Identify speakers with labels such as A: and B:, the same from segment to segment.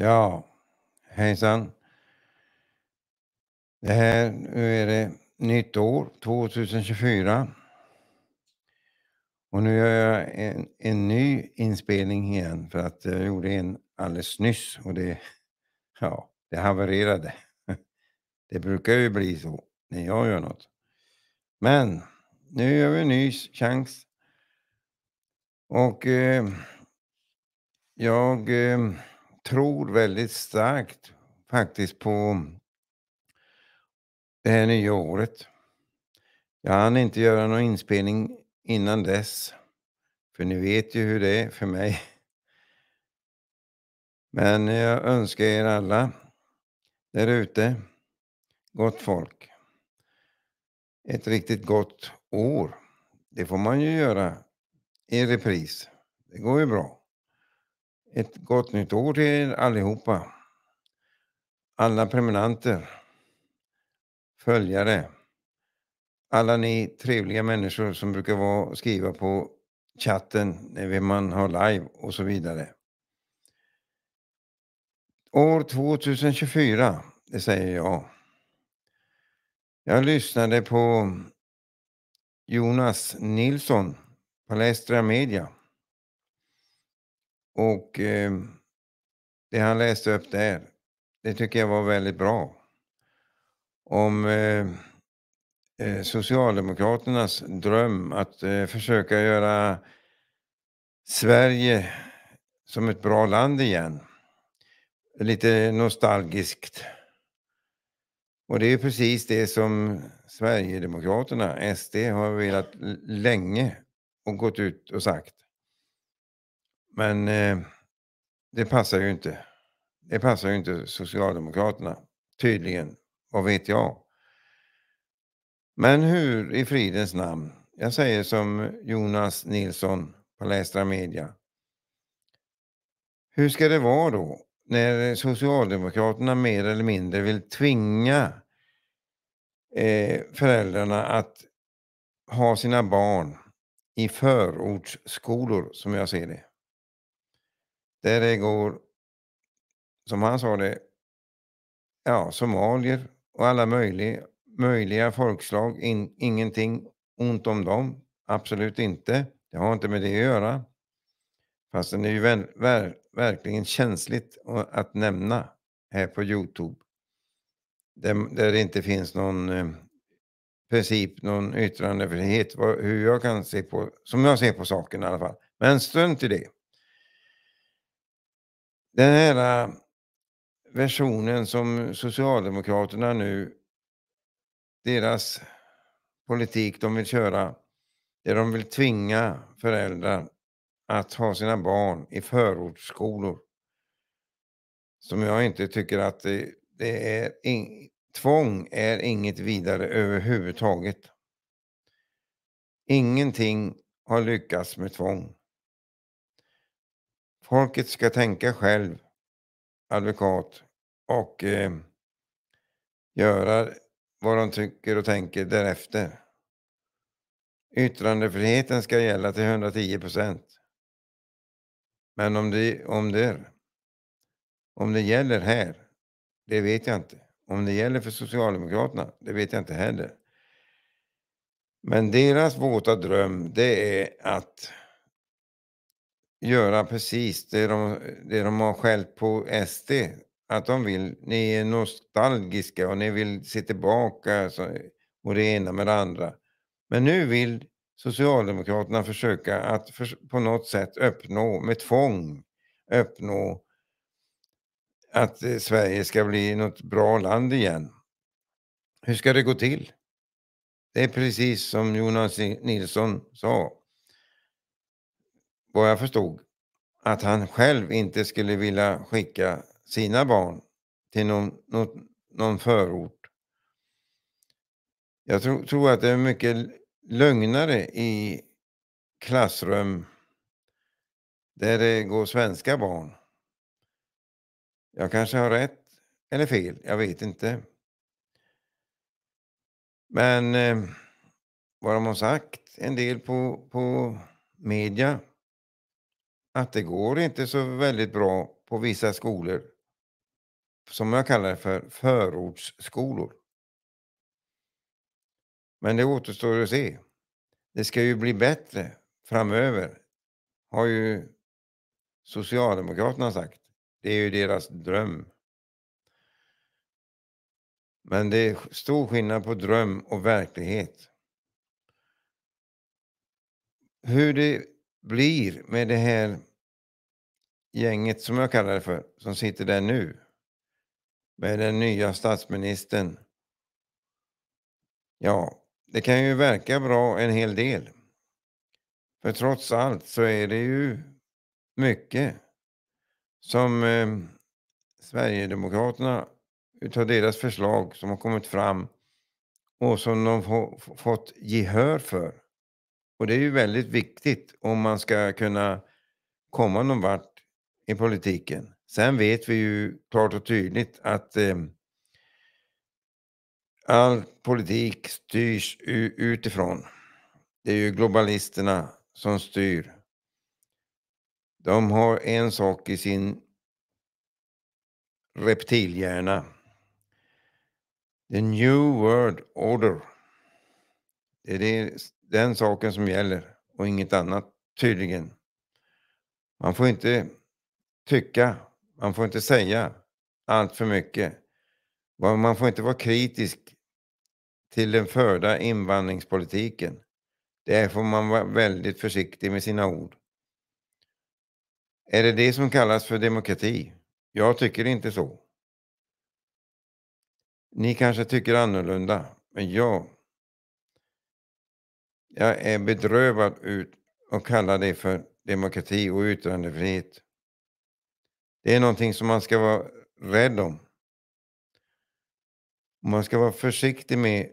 A: Ja, hejsan. Det här, nu är det nytt år, 2024. Och nu gör jag en, en ny inspelning igen för att jag gjorde en alldeles nyss och det, ja, det havererade. Det brukar ju bli så när jag gör något. Men nu gör vi en ny chans. Och eh, jag... Eh, tror väldigt starkt faktiskt på det här nya året. Jag hann inte göra någon inspelning innan dess. För ni vet ju hur det är för mig. Men jag önskar er alla där ute, gott folk, ett riktigt gott år. Det får man ju göra i repris. Det går ju bra. Ett gott nytt år till er allihopa. Alla prenumeranter, följare, alla ni trevliga människor som brukar vara skriva på chatten när man har live och så vidare. År 2024, det säger jag. Jag lyssnade på Jonas Nilsson, Palestra Media. Och eh, det han läste upp där, det tycker jag var väldigt bra. Om eh, eh, Socialdemokraternas dröm att eh, försöka göra Sverige som ett bra land igen. Lite nostalgiskt. Och det är precis det som Sverigedemokraterna, SD, har velat länge och gått ut och sagt. Men eh, det passar ju inte. Det passar ju inte Socialdemokraterna, tydligen. Vad vet jag? Men hur i fridens namn? Jag säger som Jonas Nilsson på Lästra Media. Hur ska det vara då när Socialdemokraterna mer eller mindre vill tvinga eh, föräldrarna att ha sina barn i förortsskolor som jag ser det. Där är det går, som han sa det, ja, somalier och alla möjliga, möjliga folkslag. In, ingenting ont om dem, absolut inte. Det har inte med det att göra. Fast det är ju ver, ver, verkligen känsligt att nämna här på Youtube. Där, där det inte finns någon eh, princip, någon yttrandefrihet, hur jag kan se på, som jag ser på saken i alla fall. Men strunt i det. Den här eh, versionen som Socialdemokraterna nu, deras politik de vill köra, där de vill tvinga föräldrar att ha sina barn i förortsskolor. Som jag inte tycker att det, det är, in, tvång är inget vidare överhuvudtaget. Ingenting har lyckats med tvång. Folket ska tänka själv, advokat, och eh, göra vad de tycker och tänker därefter. Yttrandefriheten ska gälla till 110 procent. Men om det, om, det, om det gäller här, det vet jag inte. Om det gäller för Socialdemokraterna, det vet jag inte heller. Men deras våta dröm, det är att göra precis det de, det de har skällt på SD. Att de vill, ni är nostalgiska och ni vill se tillbaka alltså, och det ena med det andra. Men nu vill Socialdemokraterna försöka att på något sätt uppnå, med tvång, uppnå att eh, Sverige ska bli något bra land igen. Hur ska det gå till? Det är precis som Jonas Nilsson sa vad jag förstod, att han själv inte skulle vilja skicka sina barn till någon, någon, någon förort. Jag tror, tror att det är mycket lugnare i klassrum där det går svenska barn. Jag kanske har rätt eller fel, jag vet inte. Men eh, vad de har sagt en del på, på media att det går inte så väldigt bra på vissa skolor som jag kallar för förortsskolor. Men det återstår att se. Det ska ju bli bättre framöver, har ju Socialdemokraterna sagt. Det är ju deras dröm. Men det är stor skillnad på dröm och verklighet. Hur det blir med det här gänget som jag kallar det för, som sitter där nu med den nya statsministern. Ja, det kan ju verka bra en hel del. För trots allt så är det ju mycket som eh, Sverigedemokraterna utav deras förslag som har kommit fram och som de få, fått gehör för. Och det är ju väldigt viktigt om man ska kunna komma någon vart i politiken. Sen vet vi ju klart och tydligt att eh, all politik styrs utifrån. Det är ju globalisterna som styr. De har en sak i sin reptilhjärna. The new world order. Det är den saken som gäller och inget annat tydligen. Man får inte tycka, man får inte säga allt för mycket. Man får inte vara kritisk till den förda invandringspolitiken. Där får man vara väldigt försiktig med sina ord. Är det det som kallas för demokrati? Jag tycker inte så. Ni kanske tycker annorlunda, men jag, jag är bedrövad ut och kallar det för demokrati och yttrandefrihet. Det är någonting som man ska vara rädd om. Man ska vara försiktig med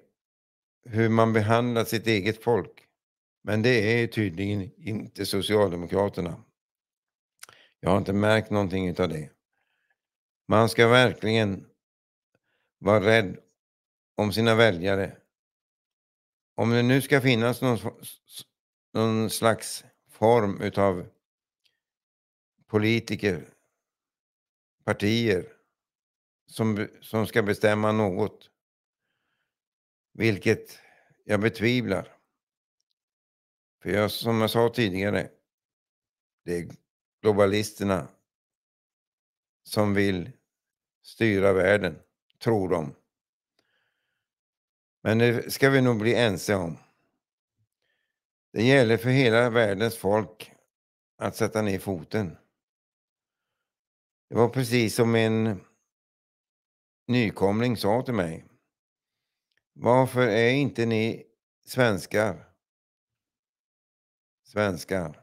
A: hur man behandlar sitt eget folk. Men det är tydligen inte Socialdemokraterna. Jag har inte märkt någonting av det. Man ska verkligen vara rädd om sina väljare. Om det nu ska finnas någon, någon slags form utav politiker partier som, som ska bestämma något. Vilket jag betvivlar. För jag, som jag sa tidigare, det är globalisterna som vill styra världen, tror de. Men det ska vi nog bli ense om. Det gäller för hela världens folk att sätta ner foten. Det var precis som en nykomling sa till mig. Varför är inte ni svenskar? Svenskar.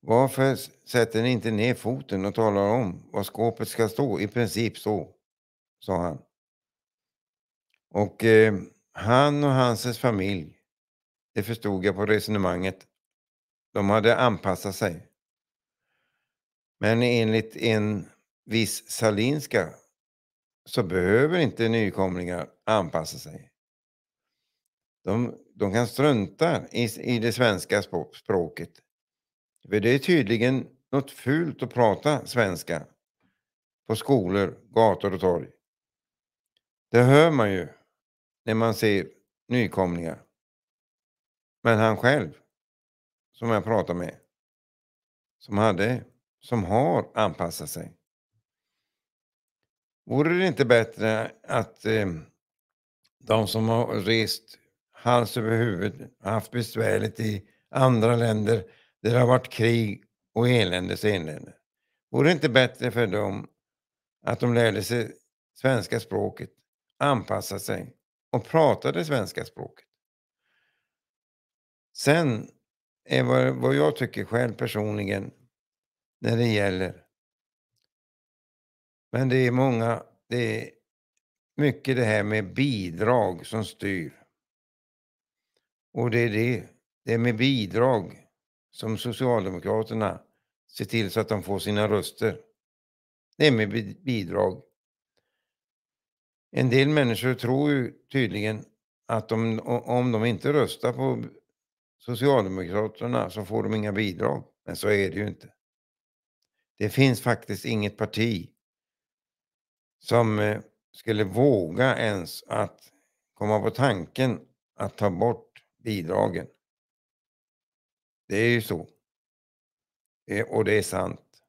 A: Varför sätter ni inte ner foten och talar om vad skåpet ska stå? I princip så, sa han. Och eh, han och hans familj, det förstod jag på resonemanget, de hade anpassat sig. Men enligt en viss Salinska så behöver inte nykomlingar anpassa sig. De, de kan strunta i, i det svenska språket. För det är tydligen något fult att prata svenska på skolor, gator och torg. Det hör man ju när man ser nykomlingar. Men han själv, som jag pratade med, som hade som har anpassat sig. Vore det inte bättre att eh, de som har rest hals över huvud, haft besvärligt i andra länder där det har varit krig och eländes elände. Vore det inte bättre för dem att de lärde sig svenska språket, anpassade sig och pratade svenska språket? Sen är vad, vad jag tycker själv personligen när det gäller. Men det är många, det är mycket det här med bidrag som styr. Och det är det, det är med bidrag som Socialdemokraterna ser till så att de får sina röster. Det är med bidrag. En del människor tror ju tydligen att de, om de inte röstar på Socialdemokraterna så får de inga bidrag. Men så är det ju inte. Det finns faktiskt inget parti som eh, skulle våga ens att komma på tanken att ta bort bidragen. Det är ju så. Och det är sant.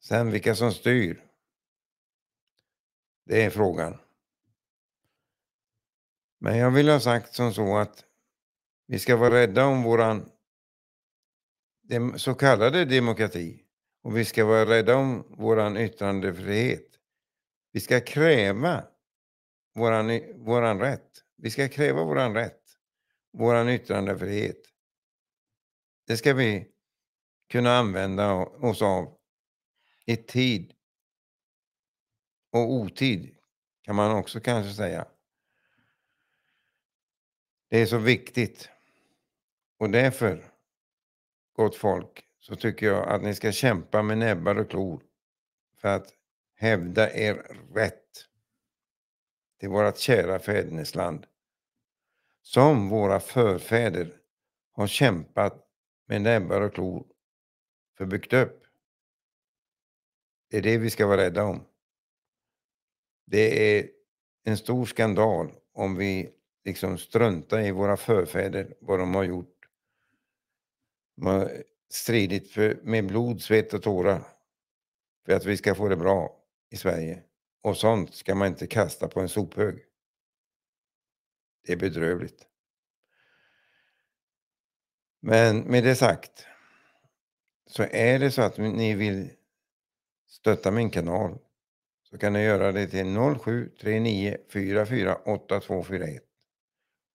A: Sen vilka som styr, det är frågan. Men jag vill ha sagt som så att vi ska vara rädda om våran så kallade demokrati och vi ska vara rädda om vår yttrandefrihet. Vi ska kräva vår rätt. Vi ska kräva våran rätt, våran yttrandefrihet. Det ska vi kunna använda oss av i tid och otid, kan man också kanske säga. Det är så viktigt. Och därför gott folk, så tycker jag att ni ska kämpa med näbbar och klor för att hävda er rätt till vårt kära fädernesland som våra förfäder har kämpat med näbbar och klor för byggt upp. Det är det vi ska vara rädda om. Det är en stor skandal om vi liksom struntar i våra förfäder, vad de har gjort de har stridit för, med blod, svett och tårar för att vi ska få det bra i Sverige. Och sånt ska man inte kasta på en sophög. Det är bedrövligt. Men med det sagt så är det så att ni vill stötta min kanal så kan ni göra det till 0739448241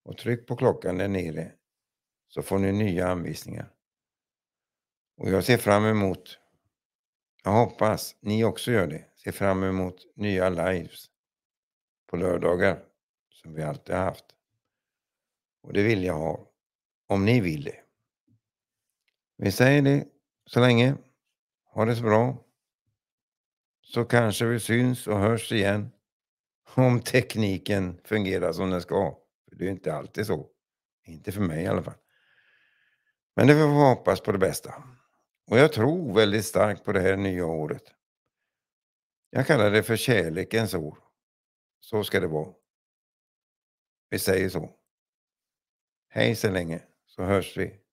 A: och tryck på klockan där nere så får ni nya anvisningar. Och jag ser fram emot, jag hoppas ni också gör det, ser fram emot nya lives på lördagar som vi alltid har haft. Och det vill jag ha, om ni vill det. Vi säger det så länge. Ha det så bra. Så kanske vi syns och hörs igen om tekniken fungerar som den ska. det är inte alltid så. Inte för mig i alla fall. Men det får vi hoppas på det bästa. Och jag tror väldigt starkt på det här nya året. Jag kallar det för kärlekens år. Så ska det vara. Vi säger så. Hej så länge, så hörs vi.